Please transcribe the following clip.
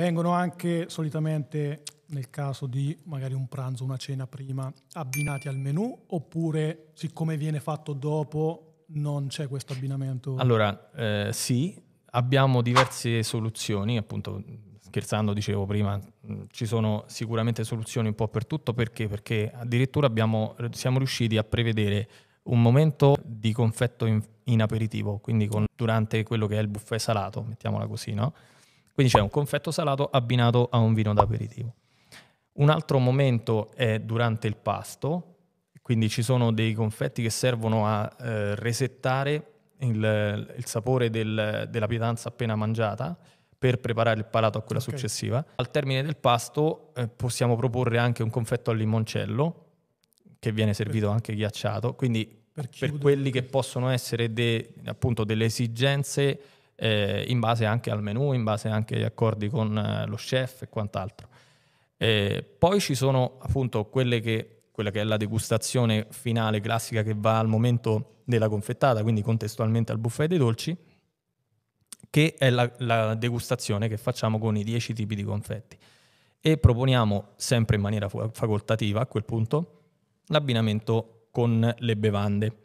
Vengono anche solitamente nel caso di magari un pranzo, una cena prima, abbinati al menù oppure siccome viene fatto dopo non c'è questo abbinamento? Allora, eh, sì, abbiamo diverse soluzioni, appunto scherzando dicevo prima, ci sono sicuramente soluzioni un po' per tutto perché, perché addirittura abbiamo, siamo riusciti a prevedere un momento di confetto in, in aperitivo, quindi con, durante quello che è il buffet salato, mettiamola così, no? Quindi c'è un confetto salato abbinato a un vino d'aperitivo. Un altro momento è durante il pasto, quindi ci sono dei confetti che servono a eh, resettare il, il sapore del, della pietanza appena mangiata per preparare il palato a quella okay. successiva. Al termine del pasto eh, possiamo proporre anche un confetto al limoncello, che viene servito per anche ghiacciato, quindi per, per quelli che possono essere de, appunto delle esigenze eh, in base anche al menu, in base anche agli accordi con eh, lo chef e quant'altro. Eh, poi ci sono appunto quelle che, quella che è la degustazione finale classica che va al momento della confettata, quindi contestualmente al buffet dei dolci, che è la, la degustazione che facciamo con i 10 tipi di confetti. E proponiamo sempre in maniera facoltativa a quel punto l'abbinamento con le bevande.